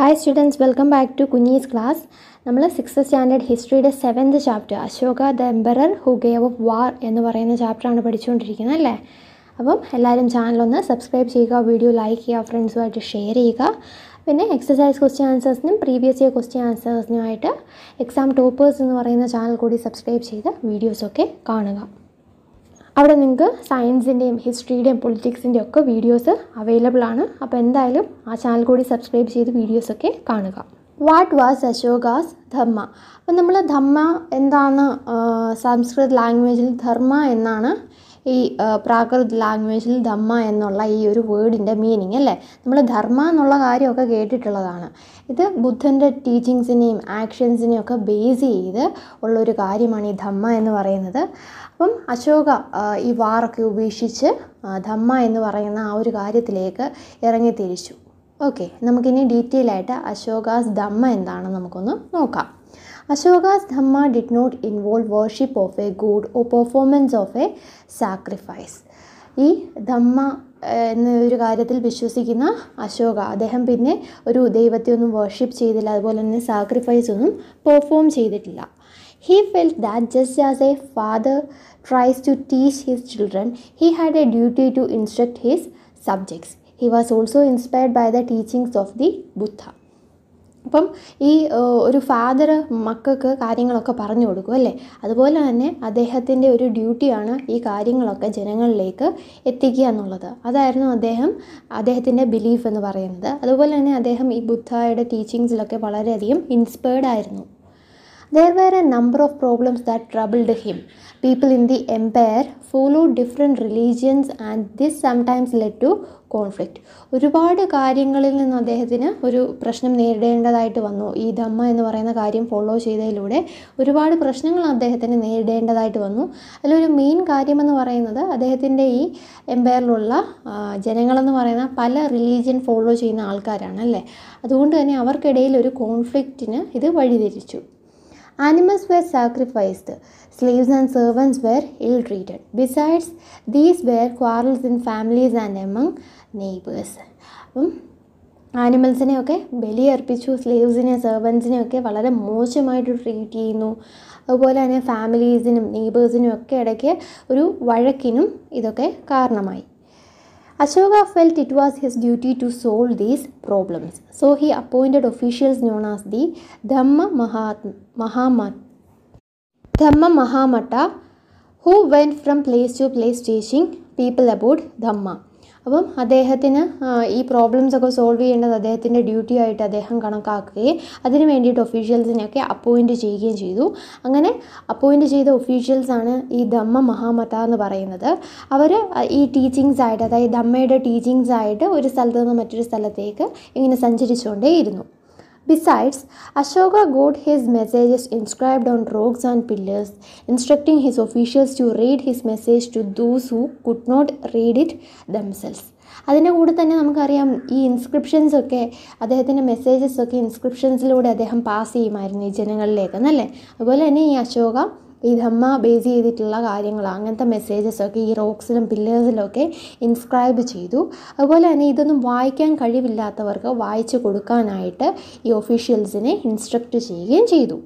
Hi students welcome back to കുഞ്ഞീസ് class നമ്മൾ six standard ഹിസ്റ്ററിയുടെ seventh chapter Ashoka the emperor who gave up war എന്ന് പറയുന്ന ചാപ്റ്ററാണ് പഠിച്ചുകൊണ്ടിരിക്കുന്നത് അല്ലേ അപ്പം എല്ലാവരും ചാനലൊന്ന് സബ്സ്ക്രൈബ് ചെയ്യുക വീഡിയോ ലൈക്ക് ചെയ്യുക ഫ്രണ്ട്സുമായിട്ട് ഷെയർ ചെയ്യുക പിന്നെ എക്സസൈസ് ക്വസ്റ്റ്യൻ ആൻസേഴ്സിനും പ്രീവിയസ് ഇയർ ക്വസ്റ്റ്യൻ ആൻസേഴ്സിനുമായിട്ട് എക്സാം ടോപ്പേഴ്സ് എന്ന് പറയുന്ന ചാനൽ കൂടി സബ്സ്ക്രൈബ് ചെയ്ത് വീഡിയോസൊക്കെ കാണുക അവിടെ നിങ്ങൾക്ക് സയൻസിൻ്റെയും ഹിസ്റ്ററിയുടെയും പൊളിറ്റിക്സിൻ്റെയും ഒക്കെ വീഡിയോസ് അവൈലബിൾ ആണ് അപ്പോൾ എന്തായാലും ആ ചാനൽ കൂടി സബ്സ്ക്രൈബ് ചെയ്ത് വീഡിയോസൊക്കെ കാണുക വാട്ട് വാസ് അശോകാസ് ധർമ്മ അപ്പം നമ്മൾ ധമ്മ എന്താണ് സംസ്കൃത ലാംഗ്വേജിൽ ധർമ്മ എന്നാണ് ഈ പ്രാകൃത് ലാംഗ്വേജിൽ ധമ്മ എന്നുള്ള ഈ ഒരു വേർഡിൻ്റെ മീനിങ് അല്ലേ നമ്മൾ ധർമ്മ എന്നുള്ള കാര്യമൊക്കെ കേട്ടിട്ടുള്ളതാണ് ഇത് ബുദ്ധൻ്റെ ടീച്ചിങ്സിനെയും ആക്ഷൻസിനെയും ഒക്കെ ബേസ് ചെയ്ത് ഉള്ളൊരു കാര്യമാണ് ഈ ധമ്മ എന്ന് പറയുന്നത് അപ്പം അശോക ഈ വാറൊക്കെ ഉപേക്ഷിച്ച് ധമ്മ എന്ന് പറയുന്ന ആ ഒരു കാര്യത്തിലേക്ക് തിരിച്ചു ഓക്കെ നമുക്കിനി ഡീറ്റെയിൽ ആയിട്ട് അശോകാസ് ധമ്മ എന്താണെന്ന് നമുക്കൊന്ന് നോക്കാം Ashoka's Dhamma did not involve worship of a god or performance of a sacrifice. ഈ ധമ്മ എന്നൊരു കാര്യത്തിൽ വിശ്വസിക്കുന്ന അശോക അദ്ദേഹം പിന്നെ ഒരു ദൈവത്തെ ഒന്നും വർഷിപ്പ് ചെയ്തില്ല അതുപോലെ തന്നെ സാക്രിഫൈസ് ഒന്നും പെർഫോം ചെയ്തിട്ടില്ല He felt that just as a father tries to teach his children, he had a duty to instruct his subjects. He was also inspired by the teachings of the Buddha. അപ്പം ഈ ഒരു father മക്കൾക്ക് കാര്യങ്ങളൊക്കെ പറഞ്ഞു കൊടുക്കും അല്ലേ അതുപോലെ തന്നെ അദ്ദേഹത്തിൻ്റെ ഒരു ഡ്യൂട്ടിയാണ് ഈ കാര്യങ്ങളൊക്കെ ജനങ്ങളിലേക്ക് എത്തിക്കുക എന്നുള്ളത് അതായിരുന്നു അദ്ദേഹം അദ്ദേഹത്തിൻ്റെ ബിലീഫ് എന്ന് പറയുന്നത് അതുപോലെ തന്നെ അദ്ദേഹം ഈ ബുദ്ധയുടെ ടീച്ചിങ്സിലൊക്കെ വളരെയധികം ഇൻസ്പയർഡ് ആയിരുന്നു There were a number of problems that troubled him. People in the empire followed different religions and this sometimes led to conflict ഒരുപാട് കാര്യങ്ങളിൽ നിന്ന് അദ്ദേഹത്തിന് ഒരു പ്രശ്നം നേരിടേണ്ടതായിട്ട് വന്നു ഈ ധമ്മ എന്ന് പറയുന്ന കാര്യം ഫോളോ ചെയ്തതിലൂടെ ഒരുപാട് പ്രശ്നങ്ങൾ അദ്ദേഹത്തിന് നേരിടേണ്ടതായിട്ട് വന്നു അതിലൊരു മെയിൻ കാര്യമെന്ന് പറയുന്നത് അദ്ദേഹത്തിൻ്റെ ഈ എംപയറിലുള്ള ജനങ്ങളെന്ന് പറയുന്ന പല റിലീജിയൻ ഫോളോ ചെയ്യുന്ന ആൾക്കാരാണ് അല്ലേ അതുകൊണ്ട് തന്നെ അവർക്കിടയിൽ ഒരു കോൺഫ്ലിക്റ്റിന് ഇത് വഴിതിരിച്ചു Animals were sacrificed. Slaves and servants were ill treated. Besides, these were quarrels in families and among neighbors. അപ്പം ആനിമൽസിനെയൊക്കെ ബലിയർപ്പിച്ചു സ്ലേവ്സിനെ സെർവൻസിനെയൊക്കെ വളരെ മോശമായിട്ട് ട്രീറ്റ് ചെയ്യുന്നു അതുപോലെ തന്നെ ഫാമിലീസിനും നെയ്ബേഴ്സിനും ഒക്കെ ഇടയ്ക്ക് ഒരു വഴക്കിനും ഇതൊക്കെ കാരണമായി Ashoka felt it was his duty to solve these problems. So he appointed officials known as the Dhamma Mahamata, Dhamma Mahamata who went from place to place teaching people about Dhamma. അപ്പം അദ്ദേഹത്തിന് ഈ problems ഒക്കെ solve ചെയ്യേണ്ടത് അദ്ദേഹത്തിൻ്റെ duty ആയിട്ട് അദ്ദേഹം കണക്കാക്കുകയും അതിന് വേണ്ടിയിട്ട് ഒഫീഷ്യൽസിനെയൊക്കെ അപ്പോയിൻ്റ് ചെയ്യുകയും ചെയ്തു അങ്ങനെ അപ്പോയിൻ്റ് ചെയ്ത ഒഫീഷ്യൽസാണ് ഈ ധമ്മ മഹാമത എന്ന് പറയുന്നത് അവർ ഈ ടീച്ചിങ്സ് ആയിട്ട് അതായത് ധമ്മയുടെ ടീച്ചിങ്സ് ആയിട്ട് ഒരു സ്ഥലത്ത് നിന്ന് മറ്റൊരു സ്ഥലത്തേക്ക് ഇങ്ങനെ സഞ്ചരിച്ചുകൊണ്ടേയിരുന്നു Besides, Ashoka got his messages inscribed on rocks and pillars, instructing his officials to read his message to those who could not read it themselves. അതിൻ്റെ കൂടെ തന്നെ നമുക്കറിയാം ഈ ഇൻസ്ക്രിപ്ഷൻസ് ഒക്കെ അദ്ദേഹത്തിൻ്റെ മെസ്സേജസ് ഒക്കെ ഇൻസ്ക്രിപ്ഷൻസിലൂടെ അദ്ദേഹം പാസ് ചെയ്യുമായിരുന്നു ഈ ജനങ്ങളിലേക്ക് എന്നല്ലേ അതുപോലെ തന്നെ ഈ അശോക ഈ ധമ്മ ബേസ് ചെയ്തിട്ടുള്ള കാര്യങ്ങൾ അങ്ങനത്തെ മെസ്സേജസൊക്കെ ഈ റോക്സിലും പില്ലേഴ്സിലൊക്കെ ഇൻസ്ക്രൈബ് ചെയ്തു അതുപോലെ തന്നെ ഇതൊന്നും വായിക്കാൻ കഴിവില്ലാത്തവർക്ക് വായിച്ചു കൊടുക്കാനായിട്ട് ഈ ഒഫീഷ്യൽസിനെ ഇൻസ്ട്രക്റ്റ് ചെയ്യുകയും ചെയ്തു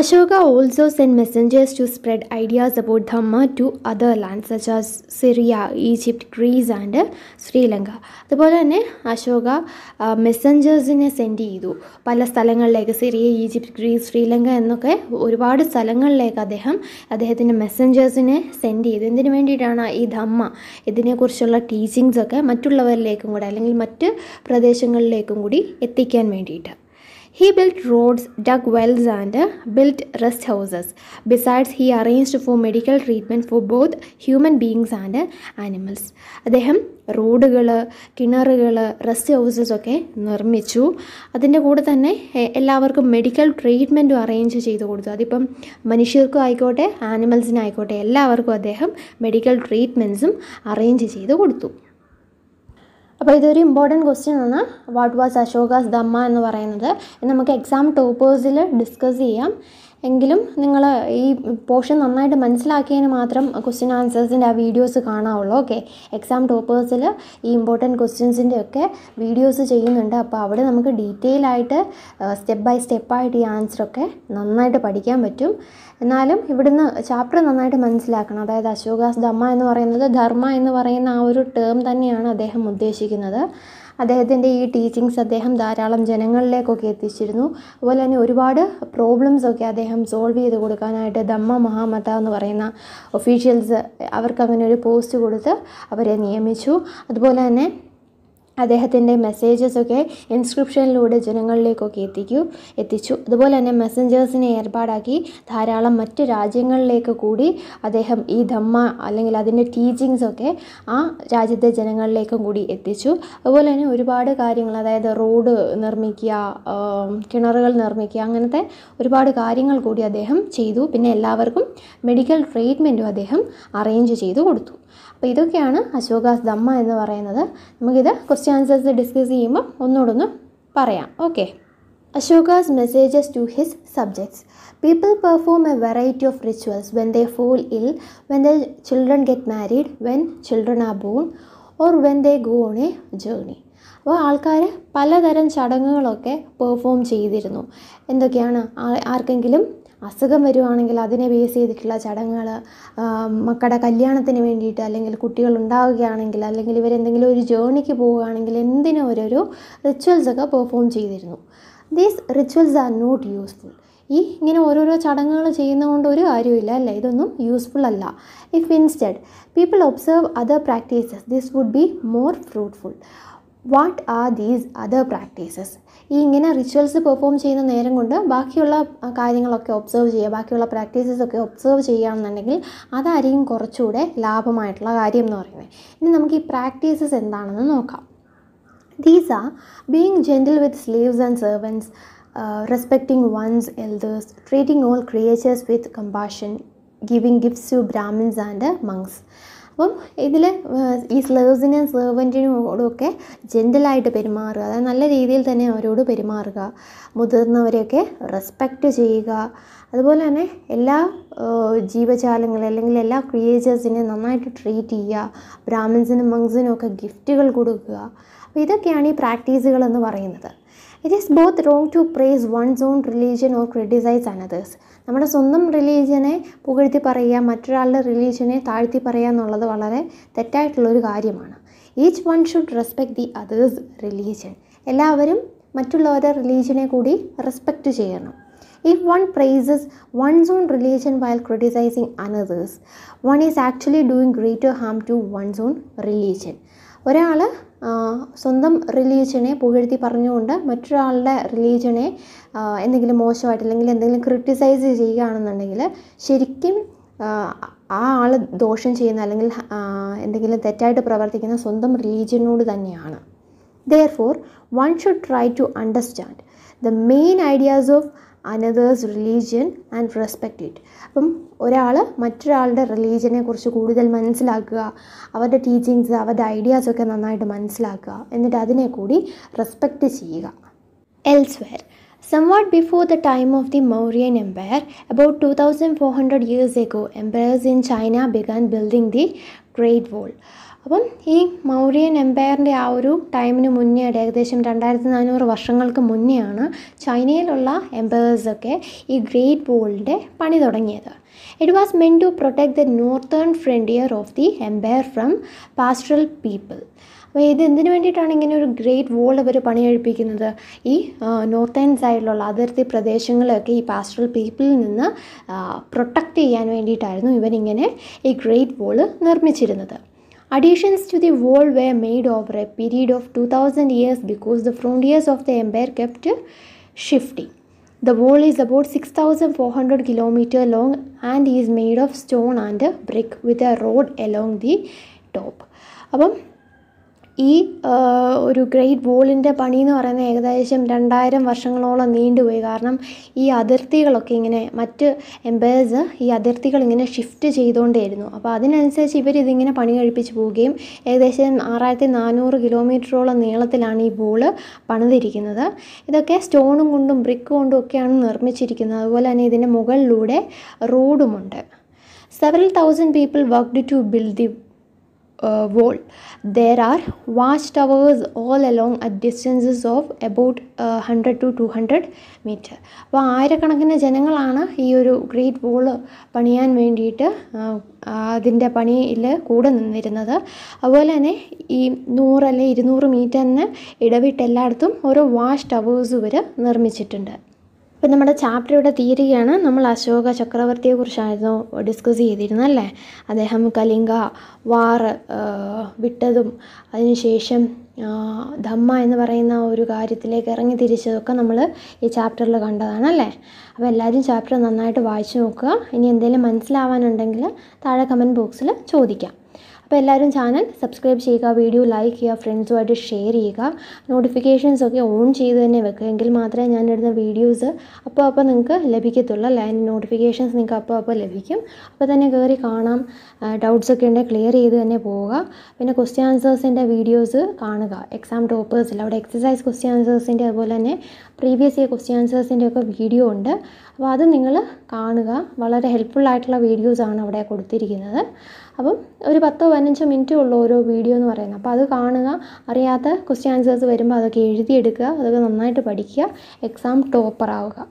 Ashoka also sent messengers to spread ideas about Dhamma to other lands such as Syria Egypt, Greece and Sri Lanka അതുപോലെ തന്നെ അശോക മെസ്സഞ്ചേഴ്സിനെ സെൻഡ് ചെയ്തു പല സ്ഥലങ്ങളിലേക്ക് സിറിയ ഈജിപ്ത് ഗ്രീസ് ശ്രീലങ്ക എന്നൊക്കെ ഒരുപാട് സ്ഥലങ്ങളിലേക്ക് അദ്ദേഹം അദ്ദേഹത്തിൻ്റെ മെസ്സഞ്ചേഴ്സിനെ സെൻഡ് ചെയ്തു എന്തിനു വേണ്ടിയിട്ടാണ് ഈ ധമ്മ ഇതിനെക്കുറിച്ചുള്ള ടീച്ചിങ്സൊക്കെ മറ്റുള്ളവരിലേക്കും കൂടി അല്ലെങ്കിൽ മറ്റ് പ്രദേശങ്ങളിലേക്കും കൂടി എത്തിക്കാൻ വേണ്ടിയിട്ട് he built roads dug wells and built rest houses besides he arranged for medical treatment for both human beings and animals അദ്ദേഹം റോഡുകൾ കിണറുകൾ റെസ്റ്റ് ഹൗസസ് ഒക്കെ നിർമ്മിച്ചു അതിൻ്റെ കൂടെ തന്നെ എല്ലാവർക്കും മെഡിക്കൽ ട്രീറ്റ്മെൻറ്റും അറേഞ്ച് ചെയ്ത് കൊടുത്തു അതിപ്പം മനുഷ്യർക്കും ആയിക്കോട്ടെ ആനിമൽസിനായിക്കോട്ടെ എല്ലാവർക്കും അദ്ദേഹം മെഡിക്കൽ ട്രീറ്റ്മെൻറ്റ്സും അറേഞ്ച് ചെയ്ത് കൊടുത്തു അപ്പോൾ ഇതൊരു ഇമ്പോർട്ടൻറ്റ് ക്വസ്റ്റ്യൻ ആണ് വാട്ട് വാസ് അശോകാസ് ദമ്മ എന്ന് പറയുന്നത് നമുക്ക് എക്സാം ടോപ്പേഴ്സിൽ ഡിസ്കസ് ചെയ്യാം എങ്കിലും നിങ്ങൾ ഈ പോർഷൻ നന്നായിട്ട് മനസ്സിലാക്കിയതിന് മാത്രം ക്വസ്റ്റ്യൻ ആൻസേഴ്സിൻ്റെ ആ വീഡിയോസ് കാണാവുള്ളൂ ഓക്കെ എക്സാം ടോപ്പേഴ്സിൽ ഈ ഇമ്പോർട്ടൻറ്റ് ക്വസ്റ്റ്യൻസിൻ്റെ ഒക്കെ വീഡിയോസ് ചെയ്യുന്നുണ്ട് അപ്പോൾ അവിടെ നമുക്ക് ഡീറ്റെയിൽ ആയിട്ട് സ്റ്റെപ്പ് ബൈ സ്റ്റെപ്പായിട്ട് ഈ ആൻസറൊക്കെ നന്നായിട്ട് പഠിക്കാൻ പറ്റും എന്നാലും ഇവിടുന്ന് ചാപ്റ്റർ നന്നായിട്ട് മനസ്സിലാക്കണം അതായത് അശോകാസ് ധമ്മ എന്ന് പറയുന്നത് ധർമ്മ എന്ന് പറയുന്ന ആ ഒരു ടേം തന്നെയാണ് അദ്ദേഹം ഉദ്ദേശിക്കുന്നത് അദ്ദേഹത്തിൻ്റെ ഈ ടീച്ചിങ്സ് അദ്ദേഹം ധാരാളം ജനങ്ങളിലേക്കൊക്കെ എത്തിച്ചിരുന്നു അതുപോലെ തന്നെ ഒരുപാട് പ്രോബ്ലംസ് ഒക്കെ അദ്ദേഹം സോൾവ് ചെയ്ത് കൊടുക്കാനായിട്ട് ദമ്മ മഹാമത എന്ന് പറയുന്ന ഒഫീഷ്യൽസ് അവർക്ക് അങ്ങനെ ഒരു പോസ്റ്റ് കൊടുത്ത് അവരെ നിയമിച്ചു അതുപോലെ തന്നെ അദ്ദേഹത്തിൻ്റെ മെസ്സേജസൊക്കെ ഇൻസ്ക്രിപ്ഷനിലൂടെ ജനങ്ങളിലേക്കൊക്കെ എത്തിക്കൂ എത്തിച്ചു അതുപോലെ തന്നെ മെസ്സഞ്ചേഴ്സിനെ ഏർപ്പാടാക്കി ധാരാളം മറ്റ് രാജ്യങ്ങളിലേക്ക് കൂടി അദ്ദേഹം ഈ ധമ്മ അല്ലെങ്കിൽ അതിൻ്റെ ടീച്ചിങ്സൊക്കെ ആ രാജ്യത്തെ ജനങ്ങളിലേക്കും കൂടി എത്തിച്ചു അതുപോലെ തന്നെ ഒരുപാട് കാര്യങ്ങൾ അതായത് റോഡ് നിർമ്മിക്കുക കിണറുകൾ നിർമ്മിക്കുക അങ്ങനത്തെ ഒരുപാട് കാര്യങ്ങൾ കൂടി അദ്ദേഹം ചെയ്തു പിന്നെ എല്ലാവർക്കും മെഡിക്കൽ ട്രീറ്റ്മെൻറ്റും അദ്ദേഹം അറേഞ്ച് ചെയ്തു കൊടുത്തു അപ്പോൾ ഇതൊക്കെയാണ് അശോകാസ് ദമ്മ എന്ന് പറയുന്നത് നമുക്കിത് ക്വസ്റ്റ്യൻ ആൻസേഴ്സ് ഡിസ്കസ് ചെയ്യുമ്പോൾ ഒന്നോടൊന്ന് പറയാം okay Ashoka's messages to his subjects people perform a variety of rituals when they fall ill when the children get married when children are born or when they go on a journey അപ്പോൾ ആൾക്കാർ പലതരം ചടങ്ങുകളൊക്കെ perform ചെയ്തിരുന്നു എന്തൊക്കെയാണ് ആർക്കെങ്കിലും അസുഖം വരുവാണെങ്കിൽ അതിനെ base ചെയ്തിട്ടുള്ള ചടങ്ങുകൾ മക്കളുടെ കല്യാണത്തിന് വേണ്ടിയിട്ട് അല്ലെങ്കിൽ കുട്ടികൾ ഉണ്ടാവുകയാണെങ്കിൽ അല്ലെങ്കിൽ ഇവരെന്തെങ്കിലും ഒരു ജേണിക്ക് പോവുകയാണെങ്കിൽ എന്തിനും ഓരോരു റിച്വൽസൊക്കെ പെർഫോം ചെയ്തിരുന്നു these rituals are not useful ഈ ഇങ്ങനെ ഓരോരോ ചടങ്ങുകൾ ചെയ്യുന്നതുകൊണ്ട് ഒരു കാര്യമില്ല അല്ലേ ഇതൊന്നും യൂസ്ഫുൾ അല്ല if instead people observe other practices this would be more fruitful what are these other practices ഈ ഇങ്ങനെ റിച്വൽസ് പെർഫോം ചെയ്യുന്ന നേരം കൊണ്ട് ബാക്കിയുള്ള കാര്യങ്ങളൊക്കെ ഒബ്സർവ് ചെയ്യുക ബാക്കിയുള്ള പ്രാക്ടീസസൊക്കെ ഒബ്സർവ് ചെയ്യുകയാണെന്നുണ്ടെങ്കിൽ അതായിരിക്കും കുറച്ചുകൂടെ ലാഭമായിട്ടുള്ള കാര്യം എന്ന് പറയുന്നത് ഇനി നമുക്ക് ഈ പ്രാക്ടീസസ് എന്താണെന്ന് നോക്കാം these are being gentle with slaves and servants respecting one's elders treating all creatures with compassion giving gifts to Brahmins and monks അപ്പം ഇതിൽ ഈ സ്ലേവ്സിനും സെർവൻറ്റിനോടുമൊക്കെ ജെൻ്റലായിട്ട് പെരുമാറുക അതായത് നല്ല രീതിയിൽ തന്നെ അവരോട് പെരുമാറുക മുതിർന്നവരെയൊക്കെ റെസ്പെക്റ്റ് ചെയ്യുക അതുപോലെ തന്നെ എല്ലാ ജീവജാലങ്ങളെ അല്ലെങ്കിൽ എല്ലാ ക്രിയേറ്റേഴ്സിനെയും നന്നായിട്ട് ട്രീറ്റ് ചെയ്യുക ബ്രാഹ്മിൻസിനും മങ്സിനും ഒക്കെ ഗിഫ്റ്റുകൾ കൊടുക്കുക അപ്പോൾ ഇതൊക്കെയാണ് ഈ പ്രാക്ടീസുകൾ എന്ന് പറയുന്നത് it is both wrong to praise one's own religion or criticise another's നമ്മുടെ സ്വന്തം റിലീജിയനെ പുകഴ്ത്തി പറയുക മറ്റൊരാളുടെ റിലീജിയനെ താഴ്ത്തി പറയുക എന്നുള്ളത് വളരെ തെറ്റായിട്ടുള്ളൊരു കാര്യമാണ് each one should respect the other's religion എല്ലാവരും മറ്റുള്ളവരുടെ റിലീജിയനെ കൂടി റെസ്പെക്റ്റ് ചെയ്യണം if one praises one's own religion while criticising another's one is actually doing greater harm to one's own religion ഒരാൾ സ്വന്തം റിലീജിയനെ പുകഴ്ത്തി പറഞ്ഞുകൊണ്ട് മറ്റൊരാളുടെ റിലീജിയനെ എന്തെങ്കിലും മോശമായിട്ട് അല്ലെങ്കിൽ എന്തെങ്കിലും ക്രിട്ടിസൈസ് ചെയ്യുകയാണെന്നുണ്ടെങ്കിൽ ശരിക്കും ആ ആൾ ദോഷം ചെയ്യുന്ന അല്ലെങ്കിൽ എന്തെങ്കിലും തെറ്റായിട്ട് പ്രവർത്തിക്കുന്ന സ്വന്തം റിലീജിയനോട് തന്നെയാണ് therefore one should try to understand the main ideas of another's religion and respect it അപ്പം ഒരാൾ മറ്റൊരാളുടെ റിലീജിയനെ കുറിച്ച് കൂടുതൽ മനസ്സിലാക്കുക അവരുടെ ടീച്ചിങ്സ് അവരുടെ ഐഡിയാസൊക്കെ നന്നായിട്ട് മനസ്സിലാക്കുക എന്നിട്ട് അതിനെ കൂടി റെസ്പെക്റ്റ് ചെയ്യുക elsewhere before the time of the time empire about two thousand four hundred years ago empires in China began building the Great Wall അപ്പം ഈ മൗര്യൻ എംപയറിൻ്റെ ആ ഒരു ടൈമിന് മുന്നേ ഏകദേശം രണ്ടായിരത്തി നാനൂറ് വർഷങ്ങൾക്ക് മുന്നെയാണ് ചൈനയിലുള്ള എംപയേഴ്സൊക്കെ ഈ ഗ്രേറ്റ് വോളിൻ്റെ പണി തുടങ്ങിയത് it was meant to protect the northern frontier of the empire from pastoral people അപ്പോൾ ഇത് എന്തിനു വേണ്ടിയിട്ടാണ് ഇങ്ങനെ ഒരു ഗ്രേറ്റ് വോൾ ഇവർ പണികഴിപ്പിക്കുന്നത് ഈ നോർത്തേൺ സൈഡിലുള്ള അതിർത്തി പ്രദേശങ്ങളൊക്കെ ഈ പാസ്ട്രൽ പീപ്പിളിൽ നിന്ന് പ്രൊട്ടക്റ്റ് ചെയ്യാൻ വേണ്ടിയിട്ടായിരുന്നു ഇവരിങ്ങനെ ഈ ഗ്രേറ്റ് വോൾ നിർമ്മിച്ചിരുന്നത് Additions to the wall were made over a period of 2000 years because the frontiers of the empire kept shifting. The wall is about 6400 km long and is made of stone and brick with a road along the top. അപ്പം ഈ ഒരു great വോളിൻ്റെ പണി എന്ന് പറയുന്നത് ഏകദേശം രണ്ടായിരം വർഷങ്ങളോളം നീണ്ടുപോയി കാരണം ഈ അതിർത്തികളൊക്കെ ഇങ്ങനെ മറ്റ് എംപയേഴ്സ് ഈ അതിർത്തികൾ ഇങ്ങനെ ഷിഫ്റ്റ് ചെയ്തുകൊണ്ടേയിരുന്നു അപ്പോൾ അതിനനുസരിച്ച് ഇവർ ഇതിങ്ങനെ പണി കഴിപ്പിച്ച് പോവുകയും ഏകദേശം ആറായിരത്തി നാനൂറ് കിലോമീറ്ററോളം നീളത്തിലാണ് ഈ ബോൾ പണിതിരിക്കുന്നത് ഇതൊക്കെ സ്റ്റോണും കൊണ്ടും ബ്രിക്ക് കൊണ്ടും ഒക്കെയാണ് നിർമ്മിച്ചിരിക്കുന്നത് അതുപോലെ തന്നെ ഇതിൻ്റെ മുകളിലൂടെ റോഡുമുണ്ട് several thousand people worked to build the Uh, wall. There are watchtowers all along at distances of about hundred to two hundred metre അപ്പോൾ ആയിരക്കണക്കിന് ജനങ്ങളാണ് ഈ ഒരു ഗ്രേറ്റ് വോള് പണിയാൻ വേണ്ടിയിട്ട് അതിൻ്റെ പണിയിൽ കൂടെ നിന്നിരുന്നത് അതുപോലെ തന്നെ ഈ നൂറ് അല്ലെ ഇരുന്നൂറ് മീറ്ററിന് ഇടവിട്ട് എല്ലായിടത്തും ഓരോ വാച്ച് ടവേഴ്സ് ഇവർ നിർമ്മിച്ചിട്ടുണ്ട് ഇപ്പം നമ്മുടെ ചാപ്റ്റർ ഇവിടെ തീരുകയാണ് നമ്മൾ അശോക ചക്രവർത്തിയെക്കുറിച്ചായിരുന്നു ഡിസ്കസ് ചെയ്തിരുന്നത് അല്ലേ അദ്ദേഹം കലിംഗ വാർ വിട്ടതും അതിനുശേഷം ധമ്മ എന്ന് പറയുന്ന ഒരു കാര്യത്തിലേക്ക് ഇറങ്ങി തിരിച്ചതൊക്കെ നമ്മൾ ഈ ചാപ്റ്ററിൽ കണ്ടതാണ് അല്ലേ അപ്പോൾ എല്ലാവരും ചാപ്റ്റർ നന്നായിട്ട് വായിച്ചു നോക്കുക ഇനി എന്തെങ്കിലും മനസ്സിലാവാനുണ്ടെങ്കിൽ താഴെ കമൻറ്റ് ബോക്സിൽ ചോദിക്കാം അപ്പോൾ എല്ലാവരും ചാനൽ സബ്സ്ക്രൈബ് ചെയ്യുക വീഡിയോ ലൈക്ക് ചെയ്യുക ഫ്രണ്ട്സുമായിട്ട് ഷെയർ ചെയ്യുക നോട്ടിഫിക്കേഷൻസൊക്കെ ഓൺ ചെയ്ത് തന്നെ വെക്കുക എങ്കിൽ മാത്രമേ ഞാൻ ഇടുന്ന വീഡിയോസ് അപ്പോൾ അപ്പോൾ നിങ്ങൾക്ക് ലഭിക്കത്തുള്ളൂ അതിൻ്റെ നോട്ടിഫിക്കേഷൻസ് നിങ്ങൾക്ക് അപ്പോൾ അപ്പോൾ ലഭിക്കും അപ്പോൾ തന്നെ കയറി കാണാം ഡൗട്ട്സ് ഒക്കെ ഉണ്ടെങ്കിൽ ക്ലിയർ ചെയ്ത് തന്നെ പോവുക പിന്നെ ക്വസ്റ്റ്യൻ ആൻസേഴ്സിൻ്റെ വീഡിയോസ് കാണുക എക്സാം ടോപ്പേഴ്സിൽ അവിടെ എക്സസൈസ് ക്വസ്റ്റ്യൻ ആൻസേഴ്സിൻ്റെ അതുപോലെ തന്നെ പ്രീവിയസ് ഇയർ ക്വസ്റ്റ്യൻ ആൻസേഴ്സിൻ്റെ ഒക്കെ വീഡിയോ ഉണ്ട് അപ്പോൾ അത് നിങ്ങൾ കാണുക വളരെ ഹെൽപ്ഫുൾ ആയിട്ടുള്ള വീഡിയോസാണ് അവിടെ കൊടുത്തിരിക്കുന്നത് അപ്പം ഒരു പത്തോ പതിനഞ്ച് മിനിറ്റ് ഉള്ള ഓരോ വീഡിയോ എന്ന് പറയുന്നത് അപ്പോൾ അത് കാണുക അറിയാത്ത ക്വസ്റ്റ്യൻ ആൻസേഴ്സ് വരുമ്പോൾ അതൊക്കെ എഴുതിയെടുക്കുക അതൊക്കെ നന്നായിട്ട് പഠിക്കുക എക്സാം ടോപ്പർ ആവുക